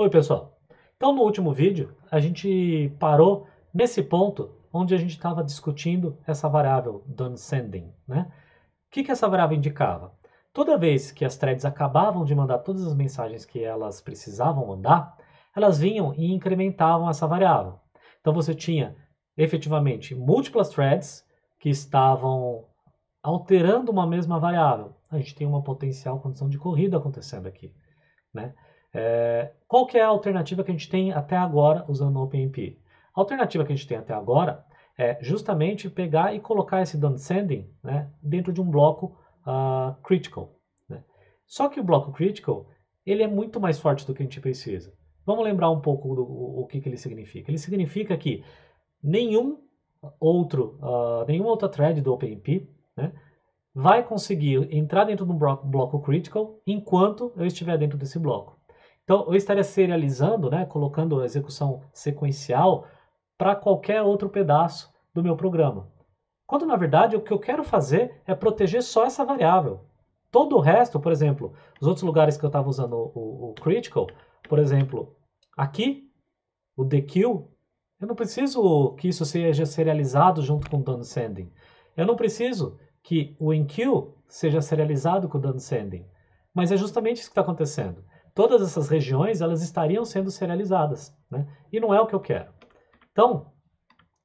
Oi, pessoal. Então, no último vídeo, a gente parou nesse ponto onde a gente estava discutindo essa variável done né? O que, que essa variável indicava? Toda vez que as threads acabavam de mandar todas as mensagens que elas precisavam mandar, elas vinham e incrementavam essa variável. Então, você tinha efetivamente múltiplas threads que estavam alterando uma mesma variável. A gente tem uma potencial condição de corrida acontecendo aqui, né? É, qual que é a alternativa que a gente tem até agora usando o OpenMP? A alternativa que a gente tem até agora é justamente pegar e colocar esse done sending né, dentro de um bloco uh, critical. Né? Só que o bloco critical ele é muito mais forte do que a gente precisa. Vamos lembrar um pouco do o, o que, que ele significa. Ele significa que nenhum outro, uh, nenhuma outra thread do OpenMP né, vai conseguir entrar dentro de um bloco critical enquanto eu estiver dentro desse bloco. Então, eu estaria serializando, né, colocando a execução sequencial para qualquer outro pedaço do meu programa. Quando, na verdade, o que eu quero fazer é proteger só essa variável. Todo o resto, por exemplo, os outros lugares que eu estava usando o, o, critical, por exemplo, aqui, o dequeue, eu não preciso que isso seja serializado junto com o done sending. Eu não preciso que o enqueue seja serializado com o done sending. Mas é justamente isso que está acontecendo todas essas regiões elas estariam sendo serializadas, né? E não é o que eu quero. Então,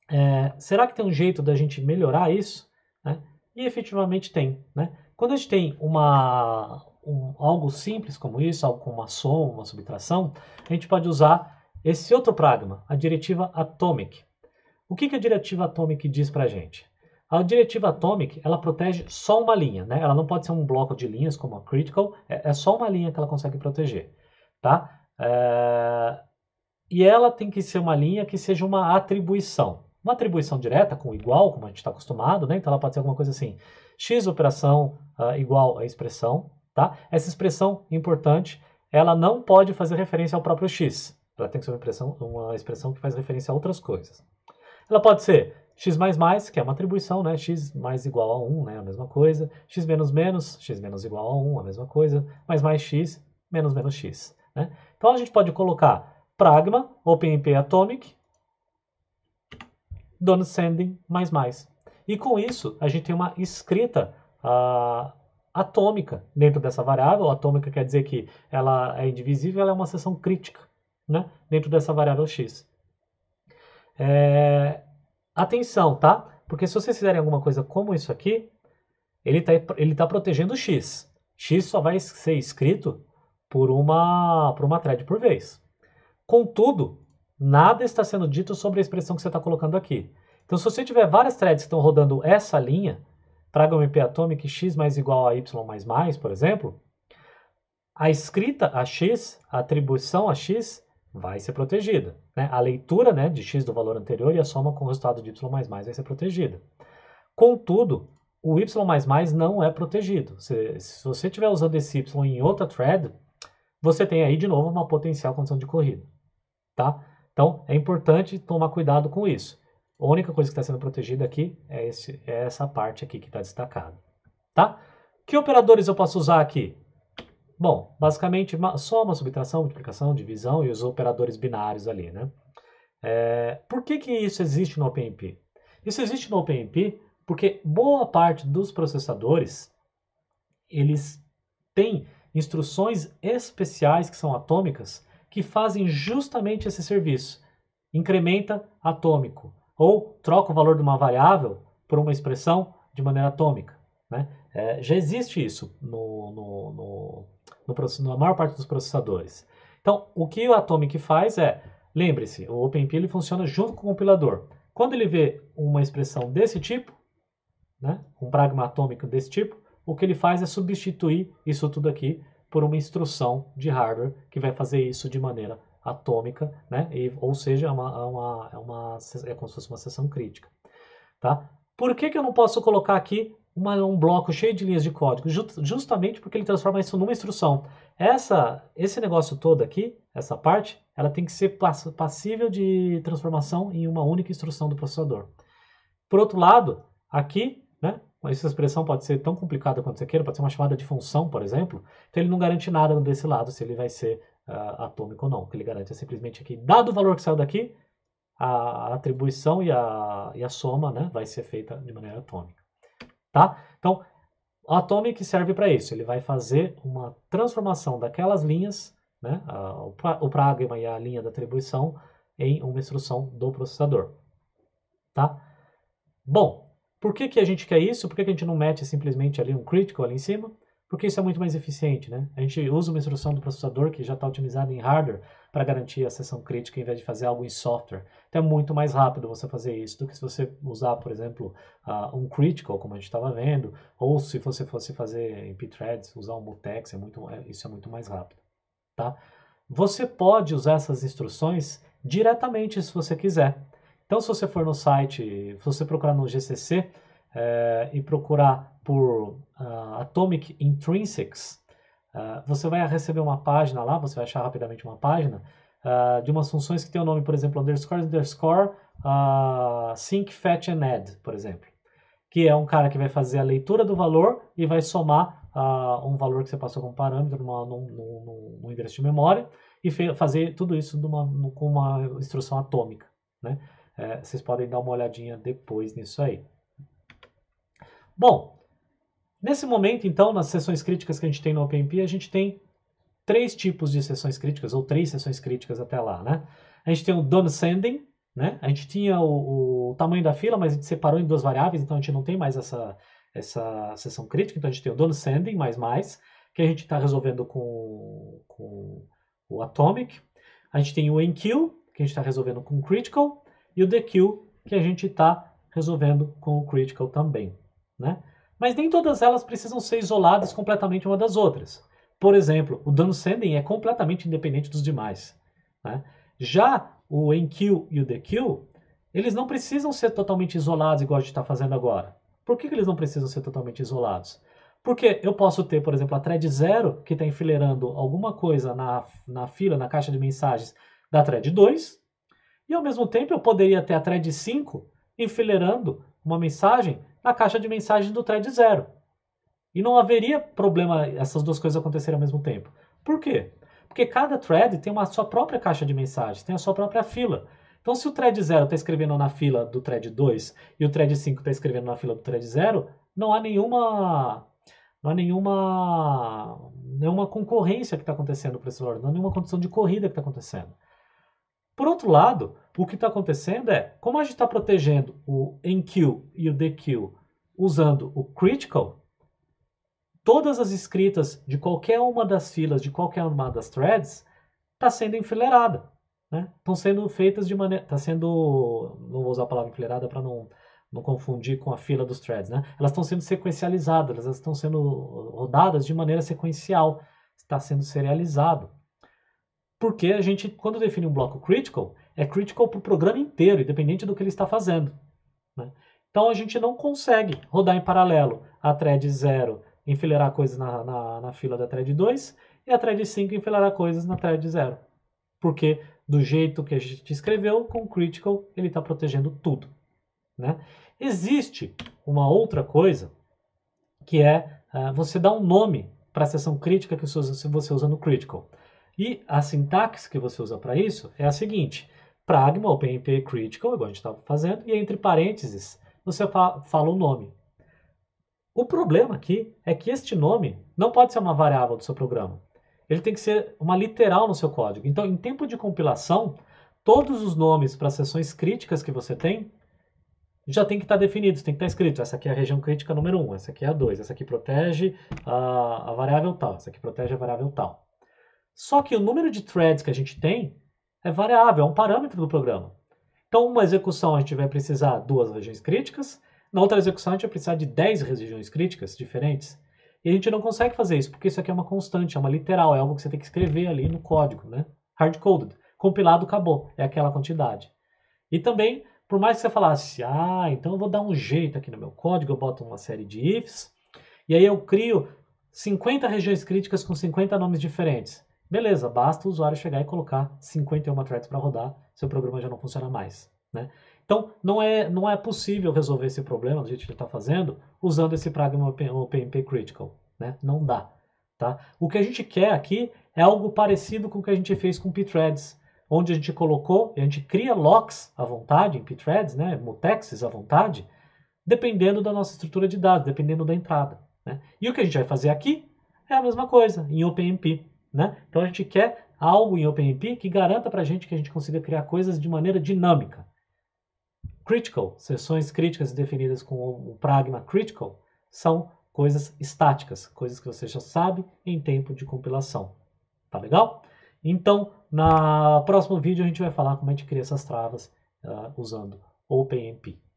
é, será que tem um jeito da gente melhorar isso? Né? E efetivamente tem, né? Quando a gente tem uma, um, algo simples como isso, algo como uma soma, uma subtração, a gente pode usar esse outro pragma, a diretiva Atomic. O que, que a diretiva Atomic diz para a gente? A diretiva Atomic, ela protege só uma linha, né? Ela não pode ser um bloco de linhas como a Critical, é, é só uma linha que ela consegue proteger, tá? É... E ela tem que ser uma linha que seja uma atribuição. Uma atribuição direta, com igual, como a gente está acostumado, né? Então ela pode ser alguma coisa assim, x operação uh, igual a expressão, tá? Essa expressão, importante, ela não pode fazer referência ao próprio x. Ela tem que ser uma expressão, uma expressão que faz referência a outras coisas. Ela pode ser x++, que é uma atribuição, né? x mais igual a 1, né? a mesma coisa. x menos menos, x menos igual a 1, a mesma coisa. Mais mais x, menos menos x. Né? Então, a gente pode colocar pragma, OpenMP Atomic, don't sending, mais mais. E com isso, a gente tem uma escrita uh, atômica dentro dessa variável. Atômica quer dizer que ela é indivisível, ela é uma seção crítica né? dentro dessa variável x. É, Atenção, tá? Porque se vocês fizerem alguma coisa como isso aqui, ele está ele tá protegendo o X. X só vai ser escrito por uma, por uma thread por vez. Contudo, nada está sendo dito sobre a expressão que você está colocando aqui. Então, se você tiver várias threads que estão rodando essa linha, traga um IP atomic x mais igual a y mais mais, por exemplo, a escrita a x, a atribuição a x, vai ser protegida. Né? A leitura né, de x do valor anterior e a soma com o resultado de y mais mais vai ser protegida. Contudo, o y mais mais não é protegido. Se, se você estiver usando esse y em outra thread, você tem aí de novo uma potencial condição de corrida. Tá? Então, é importante tomar cuidado com isso. A única coisa que está sendo protegida aqui é, esse, é essa parte aqui que está destacada. Tá? Que operadores eu posso usar aqui? Bom, basicamente, soma, subtração, multiplicação, divisão e os operadores binários ali, né? É, por que, que isso existe no OpenMP? Isso existe no OpenMP porque boa parte dos processadores, eles têm instruções especiais que são atômicas que fazem justamente esse serviço. Incrementa atômico ou troca o valor de uma variável por uma expressão de maneira atômica. Né? É, já existe isso no, no, no no, na maior parte dos processadores. Então, o que o Atomic faz é, lembre-se, o OpenP ele funciona junto com o compilador. Quando ele vê uma expressão desse tipo, né, um pragma atômico desse tipo, o que ele faz é substituir isso tudo aqui por uma instrução de hardware que vai fazer isso de maneira atômica, né, e, ou seja, é, uma, é uma, é, uma, é como se fosse uma seção crítica. Tá? Por que, que eu não posso colocar aqui uma, um bloco cheio de linhas de código, just, justamente porque ele transforma isso numa instrução. Essa, esse negócio todo aqui, essa parte, ela tem que ser passível de transformação em uma única instrução do processador. Por outro lado, aqui, né, essa expressão pode ser tão complicada quanto você queira, pode ser uma chamada de função, por exemplo, então ele não garante nada desse lado, se ele vai ser uh, atômico ou não. O que ele garante é simplesmente aqui, dado o valor que saiu daqui, a atribuição e a, e a soma né, vai ser feita de maneira atômica tá? Então, o Atomic serve para isso, ele vai fazer uma transformação daquelas linhas, né, a, o, o pragma e a linha da atribuição, em uma instrução do processador, tá? Bom, por que, que a gente quer isso? Por que, que a gente não mete simplesmente ali um critical ali em cima? porque isso é muito mais eficiente, né? A gente usa uma instrução do processador que já está otimizada em hardware para garantir a sessão crítica em vez de fazer algo em software. Então é muito mais rápido você fazer isso do que se você usar, por exemplo, uh, um critical, como a gente estava vendo, ou se você fosse fazer em pthreads, usar um mutex, é muito, é, isso é muito mais rápido, tá? Você pode usar essas instruções diretamente se você quiser. Então se você for no site, se você procurar no GCC é, eh, e procurar por uh, Atomic Intrinsics, uh, você vai receber uma página lá, você vai achar rapidamente uma página uh, de umas funções que tem o nome, por exemplo, underscore, underscore, sync, fetch and add, por exemplo. Que é um cara que vai fazer a leitura do valor e vai somar um valor que você passou como parâmetro numa, num, num, num endereço de memória e fazer tudo isso numa, numa, com uma instrução atômica. Né? É, vocês podem dar uma olhadinha depois nisso aí. Bom, Nesse momento, então, nas sessões críticas que a gente tem no OpenMP a gente tem três tipos de sessões críticas, ou três sessões críticas até lá, né? A gente tem o sending né? A gente tinha o, o, tamanho da fila, mas a gente separou em duas variáveis, então a gente não tem mais essa, essa sessão crítica, então a gente tem o sending mais mais, que a gente está resolvendo com, com o atomic. A gente tem o enqueue, que a gente está resolvendo com o critical, e o dequeue, que a gente está resolvendo com o critical também, né? mas nem todas elas precisam ser isoladas completamente uma das outras. Por exemplo, o dano sending é completamente independente dos demais. Né? Já o enkill e o dekill, eles não precisam ser totalmente isolados igual a gente está fazendo agora. Por que, que eles não precisam ser totalmente isolados? Porque eu posso ter, por exemplo, a thread 0, que está enfileirando alguma coisa na, na fila, na caixa de mensagens da thread 2, e ao mesmo tempo eu poderia ter a thread 5 enfileirando uma mensagem na caixa de mensagem do thread zero. E não haveria problema essas duas coisas acontecerem ao mesmo tempo. Por quê? Porque cada thread tem uma sua própria caixa de mensagens, tem a sua própria fila. Então, se o thread 0 está escrevendo na fila do thread 2 e o thread 5 está escrevendo na fila do thread 0, não há nenhuma não há nenhuma, nenhuma concorrência que está acontecendo para esse valor, não há nenhuma condição de corrida que está acontecendo. Por outro lado, o que está acontecendo é, como a gente está protegendo o NQ e o DQ usando o critical, todas as escritas de qualquer uma das filas, de qualquer uma das threads, está sendo enfileirada. Estão né? sendo feitas de maneira. Está sendo. Não vou usar a palavra enfileirada para não, não confundir com a fila dos threads. Né? Elas estão sendo sequencializadas, elas estão sendo rodadas de maneira sequencial. Está sendo serializado porque a gente, quando define um bloco critical, é critical para o programa inteiro, independente do que ele está fazendo. Né? Então a gente não consegue rodar em paralelo a thread 0, enfileirar coisas na, na, na, fila da thread 2, e a thread 5 enfileirar coisas na thread 0. Porque do jeito que a gente escreveu, com o critical, ele está protegendo tudo. Né? Existe uma outra coisa, que é uh, você dar um nome para a seção crítica que você usa no critical. E a sintaxe que você usa para isso é a seguinte: pragma, OpenMP critical, igual a gente estava fazendo, e entre parênteses você fala o um nome. O problema aqui é que este nome não pode ser uma variável do seu programa. Ele tem que ser uma literal no seu código. Então, em tempo de compilação, todos os nomes para sessões críticas que você tem já tem que estar tá definidos, tem que estar tá escrito. Essa aqui é a região crítica número 1, essa aqui é a 2, essa aqui protege a, a variável tal, essa aqui protege a variável tal. Só que o número de threads que a gente tem é variável, é um parâmetro do programa. Então, uma execução a gente vai precisar duas regiões críticas, na outra execução a gente vai precisar de 10 regiões críticas diferentes. E a gente não consegue fazer isso, porque isso aqui é uma constante, é uma literal, é algo que você tem que escrever ali no código, né? Hard-coded. Compilado, acabou. É aquela quantidade. E também, por mais que você falasse, ah, então eu vou dar um jeito aqui no meu código, eu boto uma série de ifs, e aí eu crio 50 regiões críticas com 50 nomes diferentes. Beleza, basta o usuário chegar e colocar 51 threads para rodar, seu programa já não funciona mais. Né? Então, não é, não é possível resolver esse problema do jeito que ele está fazendo usando esse pragma OpenMP Critical. Né? Não dá. Tá? O que a gente quer aqui é algo parecido com o que a gente fez com pthreads, onde a gente colocou, a gente cria locks à vontade em pthreads, né? mutexes à vontade, dependendo da nossa estrutura de dados, dependendo da entrada. Né? E o que a gente vai fazer aqui é a mesma coisa, em OpenMP. Né? Então a gente quer algo em OpenMP que garanta para a gente que a gente consiga criar coisas de maneira dinâmica. Critical, sessões críticas definidas com o pragma critical, são coisas estáticas, coisas que você já sabe em tempo de compilação. Tá legal? Então, no próximo vídeo a gente vai falar como a gente cria essas travas uh, usando OpenMP.